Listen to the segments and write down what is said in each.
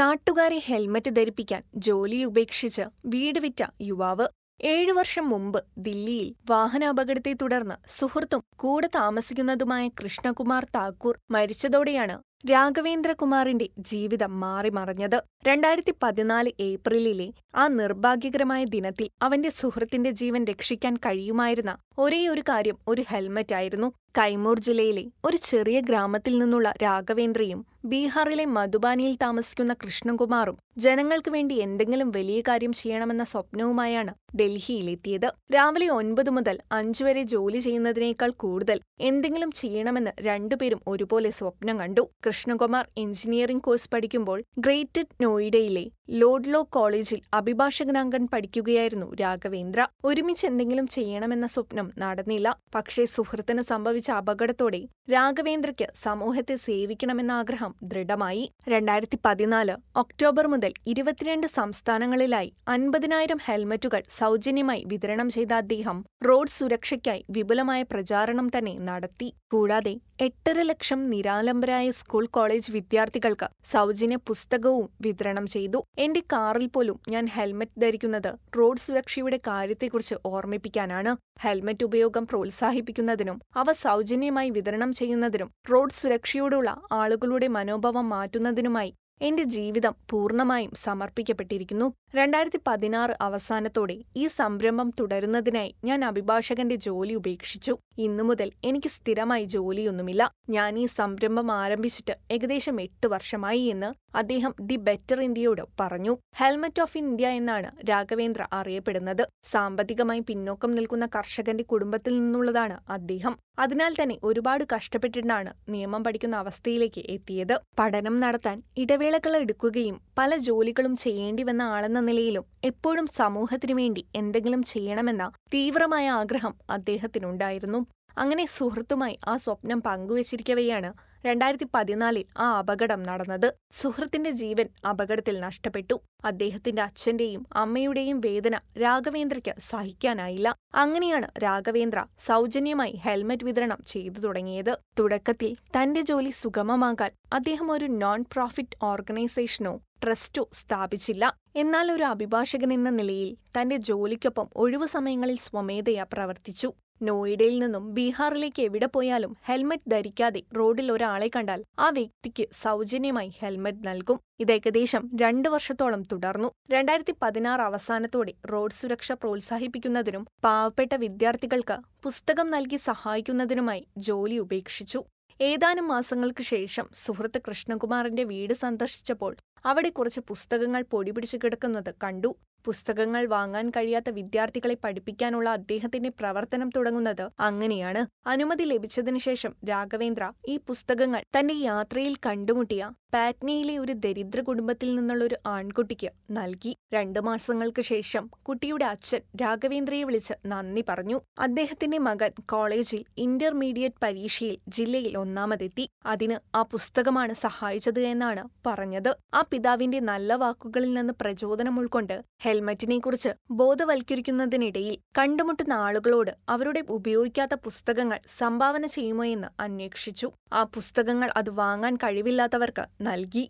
നാട്ടുകാരെ ഹെൽമറ്റ് ധരിപ്പിക്കാൻ ജോലി ഉപേക്ഷിച്ച് വീട് വിറ്റ യുവാവ് ഏഴു വർഷം മുമ്പ് ദില്ലിയിൽ വാഹനാപകടത്തെ തുടർന്ന് സുഹൃത്തും കൂടെ താമസിക്കുന്നതുമായ കൃഷ്ണകുമാർ താക്കൂർ മരിച്ചതോടെയാണ് രാഘവേന്ദ്രകുമാറിന്റെ ജീവിതം മാറിമറിഞ്ഞത് രണ്ടായിരത്തി പതിനാല് ഏപ്രിലിലെ ആ നിർഭാഗ്യകരമായ ദിനത്തിൽ അവന്റെ സുഹൃത്തിന്റെ ജീവൻ രക്ഷിക്കാൻ കഴിയുമായിരുന്ന ഒരേയൊരു കാര്യം ഒരു ഹെൽമറ്റായിരുന്നു കൈമൂർ ജില്ലയിലെ ഒരു ചെറിയ ഗ്രാമത്തിൽ നിന്നുള്ള രാഘവേന്ദ്രയും ബീഹാറിലെ മധുബാനിയിൽ താമസിക്കുന്ന കൃഷ്ണകുമാറും ജനങ്ങൾക്ക് വേണ്ടി എന്തെങ്കിലും വലിയ കാര്യം ചെയ്യണമെന്ന സ്വപ്നവുമായാണ് ഡൽഹിയിലെത്തിയത് രാവിലെ ഒൻപത് മുതൽ അഞ്ചു വരെ ജോലി ചെയ്യുന്നതിനേക്കാൾ കൂടുതൽ എന്തെങ്കിലും ചെയ്യണമെന്ന് രണ്ടുപേരും ഒരുപോലെ സ്വപ്നം കണ്ടു കൃഷ്ണകുമാർ എഞ്ചിനീയറിംഗ് കോഴ്സ് പഠിക്കുമ്പോൾ ഗ്രേറ്റഡ് നോയിഡയിലെ ലോഡ്ലോ കോളേജിൽ അഭിഭാഷകനാങ്കൺ പഠിക്കുകയായിരുന്നു രാഘവേന്ദ്ര ഒരുമിച്ച് എന്തെങ്കിലും ചെയ്യണമെന്ന സ്വപ്നം നടന്നില്ല പക്ഷേ സുഹൃത്തിന് സംഭവിച്ച അപകടത്തോടെ രാഘവേന്ദ്രയ്ക്ക് സമൂഹത്തെ സേവിക്കണമെന്ന ആഗ്രഹം ദൃഢമായി രണ്ടായിരത്തി പതിനാല് ഒക്ടോബർ മുതൽ ഇരുപത്തിരണ്ട് സംസ്ഥാനങ്ങളിലായി അൻപതിനായിരം ഹെൽമറ്റുകൾ സൗജന്യമായി വിതരണം ചെയ്ത അദ്ദേഹം റോഡ് സുരക്ഷയ്ക്കായി വിപുലമായ പ്രചാരണം തന്നെ നടത്തി കൂടാതെ എട്ടര ലക്ഷം നിരാലംബരായ സ്കൂൾ കോളേജ് വിദ്യാർത്ഥികൾക്ക് സൗജന്യ പുസ്തകവും വിതരണം ചെയ്തു എന്റെ കാറിൽ പോലും ഞാൻ ഹെൽമറ്റ് ധരിക്കുന്നത് റോഡ് സുരക്ഷയുടെ കാര്യത്തെക്കുറിച്ച് ഓർമ്മിപ്പിക്കാനാണ് ഹെൽമറ്റ് ഉപയോഗം പ്രോത്സാഹിപ്പിക്കുന്നതിനും അവ സൗജന്യമായി വിതരണം ചെയ്യുന്നതിനും റോഡ് സുരക്ഷയോടുള്ള ആളുകളുടെ മനോഭാവം മാറ്റുന്നതിനുമായി എന്റെ ജീവിതം പൂർണ്ണമായും സമർപ്പിക്കപ്പെട്ടിരിക്കുന്നു രണ്ടായിരത്തി പതിനാറ് അവസാനത്തോടെ ഈ സംരംഭം തുടരുന്നതിനായി ഞാൻ അഭിഭാഷകന്റെ ജോലി ഉപേക്ഷിച്ചു ഇന്നു മുതൽ എനിക്ക് സ്ഥിരമായി ജോലിയൊന്നുമില്ല ഞാൻ ഈ സംരംഭം ആരംഭിച്ചിട്ട് ഏകദേശം എട്ട് വർഷമായി എന്ന് അദ്ദേഹം ദി ബെറ്റർ ഇന്ത്യയോട് പറഞ്ഞു ഹെൽമറ്റ് ഓഫ് ഇന്ത്യ എന്നാണ് രാഘവേന്ദ്ര അറിയപ്പെടുന്നത് സാമ്പത്തികമായി പിന്നോക്കം നിൽക്കുന്ന കർഷകന്റെ കുടുംബത്തിൽ നിന്നുള്ളതാണ് അദ്ദേഹം അതിനാൽ തന്നെ ഒരുപാട് കഷ്ടപ്പെട്ടിട്ടാണ് നിയമം പഠിക്കുന്ന അവസ്ഥയിലേക്ക് എത്തിയത് പഠനം നടത്താൻ ഇടവേളകൾ എടുക്കുകയും പല ജോലികളും ചെയ്യേണ്ടി വന്ന ആളെന്ന നിലയിലും എപ്പോഴും സമൂഹത്തിനു വേണ്ടി എന്തെങ്കിലും ചെയ്യണമെന്ന തീവ്രമായ ആഗ്രഹം അദ്ദേഹത്തിനുണ്ടായിരുന്നു അങ്ങനെ സുഹൃത്തുമായി ആ സ്വപ്നം പങ്കുവച്ചിരിക്കവെയാണ് രണ്ടായിരത്തി പതിനാലിൽ ആ അപകടം നടന്നത് സുഹൃത്തിന്റെ ജീവൻ അപകടത്തിൽ നഷ്ടപ്പെട്ടു അദ്ദേഹത്തിന്റെ അച്ഛന്റെയും അമ്മയുടെയും വേദന രാഘവേന്ദ്രയ്ക്ക് സഹിക്കാനായില്ല അങ്ങനെയാണ് രാഘവേന്ദ്ര സൗജന്യമായി ഹെൽമറ്റ് വിതരണം ചെയ്തു തുടങ്ങിയത് തുടക്കത്തിൽ തന്റെ ജോലി സുഗമമാക്കാൻ അദ്ദേഹം ഒരു നോൺ പ്രോഫിറ്റ് ഓർഗനൈസേഷനോ ട്രസ്റ്റോ സ്ഥാപിച്ചില്ല എന്നാൽ ഒരു അഭിഭാഷകൻ എന്ന നിലയിൽ തന്റെ ജോലിക്കൊപ്പം ഒഴിവു സമയങ്ങളിൽ സ്വമേധയാ പ്രവർത്തിച്ചു നോയിഡയിൽ നിന്നും ബീഹാറിലേക്ക് എവിടെ പോയാലും ഹെൽമറ്റ് ധരിക്കാതെ റോഡിൽ ഒരാളെ കണ്ടാൽ ആ വ്യക്തിക്ക് സൗജന്യമായി ഹെൽമറ്റ് നൽകും ഇത് ഏകദേശം രണ്ട് വർഷത്തോളം തുടർന്നു രണ്ടായിരത്തി പതിനാറ് അവസാനത്തോടെ റോഡ് സുരക്ഷ പ്രോത്സാഹിപ്പിക്കുന്നതിനും പാവപ്പെട്ട വിദ്യാർത്ഥികൾക്ക് പുസ്തകം നൽകി സഹായിക്കുന്നതിനുമായി ജോലി ഉപേക്ഷിച്ചു ഏതാനും മാസങ്ങൾക്ക് ശേഷം സുഹൃത്ത് കൃഷ്ണകുമാറിന്റെ വീട് സന്ദർശിച്ചപ്പോൾ അവിടെ കുറച്ച് പുസ്തകങ്ങൾ പൊടിപിടിച്ച് കിടക്കുന്നത് കണ്ടു പുസ്തകങ്ങൾ വാങ്ങാൻ കഴിയാത്ത വിദ്യാർത്ഥികളെ പഠിപ്പിക്കാനുള്ള അദ്ദേഹത്തിന്റെ പ്രവർത്തനം തുടങ്ങുന്നത് അങ്ങനെയാണ് അനുമതി ലഭിച്ചതിനു ശേഷം രാഘവേന്ദ്ര ഈ പുസ്തകങ്ങൾ തന്റെ യാത്രയിൽ കണ്ടുമുട്ടിയ പാറ്റ്നയിലെ ഒരു ദരിദ്ര കുടുംബത്തിൽ നിന്നുള്ള ഒരു ആൺകുട്ടിക്ക് നൽകി രണ്ടു മാസങ്ങൾക്ക് ശേഷം കുട്ടിയുടെ അച്ഛൻ രാഘവേന്ദ്രയെ വിളിച്ച് നന്ദി പറഞ്ഞു അദ്ദേഹത്തിന്റെ മകൻ കോളേജിൽ ഇന്റർമീഡിയറ്റ് പരീക്ഷയിൽ ജില്ലയിൽ ഒന്നാമതെത്തി അതിന് ആ പുസ്തകമാണ് സഹായിച്ചത് എന്നാണ് പറഞ്ഞത് ആ പിതാവിന്റെ നല്ല വാക്കുകളിൽ നിന്ന് പ്രചോദനം ഉൾക്കൊണ്ട് ഹെൽമറ്റിനെക്കുറിച്ച് ബോധവൽക്കരിക്കുന്നതിനിടയിൽ കണ്ടുമുട്ടുന്ന ആളുകളോട് അവരുടെ ഉപയോഗിക്കാത്ത പുസ്തകങ്ങൾ സംഭാവന ചെയ്യുമോ എന്ന് അന്വേഷിച്ചു ആ പുസ്തകങ്ങൾ അത് വാങ്ങാൻ കഴിവില്ലാത്തവർക്ക് നൽകി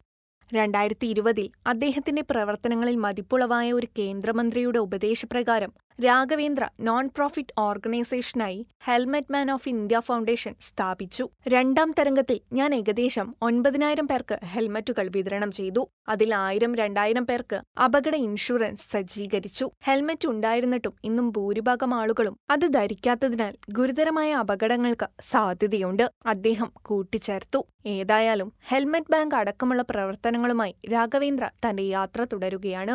രണ്ടായിരത്തി ഇരുപതിൽ അദ്ദേഹത്തിന്റെ പ്രവർത്തനങ്ങളിൽ മതിപ്പുളവായ ഒരു കേന്ദ്രമന്ത്രിയുടെ ഉപദേശപ്രകാരം രാഘവേന്ദ്ര നോൺ പ്രോഫിറ്റ് ഓർഗനൈസേഷനായി helmet man of India foundation സ്ഥാപിച്ചു രണ്ടാം തരംഗത്തിൽ ഞാൻ ഏകദേശം ഒൻപതിനായിരം പേർക്ക് ഹെൽമെറ്റുകൾ വിതരണം ചെയ്തു അതിൽ ആയിരം രണ്ടായിരം പേർക്ക് അപകട ഇൻഷുറൻസ് സജ്ജീകരിച്ചു ഹെൽമറ്റ് ഉണ്ടായിരുന്നിട്ടും ഇന്നും ഭൂരിഭാഗം ആളുകളും അത് ധരിക്കാത്തതിനാൽ ഗുരുതരമായ അപകടങ്ങൾക്ക് സാധ്യതയുണ്ട് അദ്ദേഹം കൂട്ടിച്ചേർത്തു ഏതായാലും ഹെൽമറ്റ് ബാങ്ക് അടക്കമുള്ള പ്രവർത്തനങ്ങളുമായി രാഘവേന്ദ്ര തന്റെ യാത്ര തുടരുകയാണ്